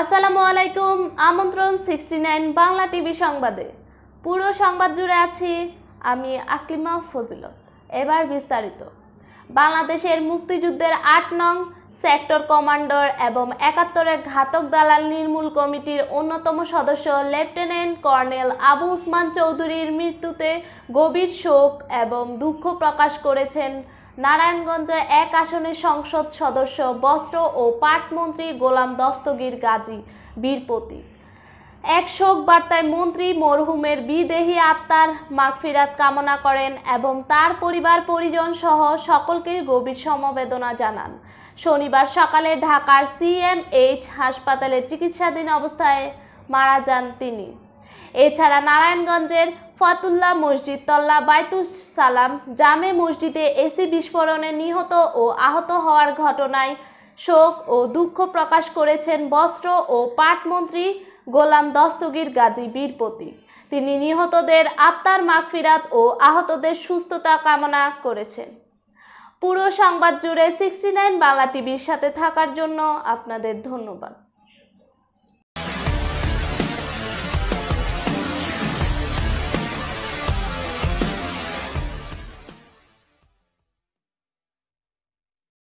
আসসালামু আলাইকুম আমন্ত্রণ সিক্সটি নাইন বাংলা টিভি সংবাদে পুরো সংবাদ জুড়ে আছি আমি আকলিমা ফজিলত এবার বিস্তারিত বাংলাদেশের মুক্তিযুদ্ধের আট নং সেক্টর কমান্ডার এবং একাত্তরের ঘাতক দালাল নির্মূল কমিটির অন্যতম সদস্য লেফটেন্যান্ট কর্নেল আবু উসমান চৌধুরীর মৃত্যুতে গভীর শোক এবং দুঃখ প্রকাশ করেছেন নারায়ণগঞ্জ এক আসনের সংসদ সদস্য বস্ত্র ও পাটমন্ত্রী গোলাম দস্তগীর গাজী বীরপতি এক শোক বার্তায় মন্ত্রী মরহুমের বিদেহী আত্মার মাগফিরাত কামনা করেন এবং তার পরিবার পরিজন সহ সকলকে গভীর সমবেদনা জানান শনিবার সকালে ঢাকার সিএমএইচ হাসপাতালে চিকিৎসাধীন অবস্থায় মারা যান তিনি এছাড়া নারায়ণগঞ্জের ফতুল্লা মসজিদ তল্লা বাইতুস সালাম জামে মসজিদে এসি বিস্ফোরণে নিহত ও আহত হওয়ার ঘটনায় শোক ও দুঃখ প্রকাশ করেছেন বস্ত্র ও পাটমন্ত্রী গোলাম দস্তগীর গাজী বীরপতি তিনি নিহতদের আত্মার মাগফিরাত ও আহতদের সুস্থতা কামনা করেছেন পুরো সংবাদ জুড়ে সিক্সটি নাইন বাংলা টিভির সাথে থাকার জন্য আপনাদের ধন্যবাদ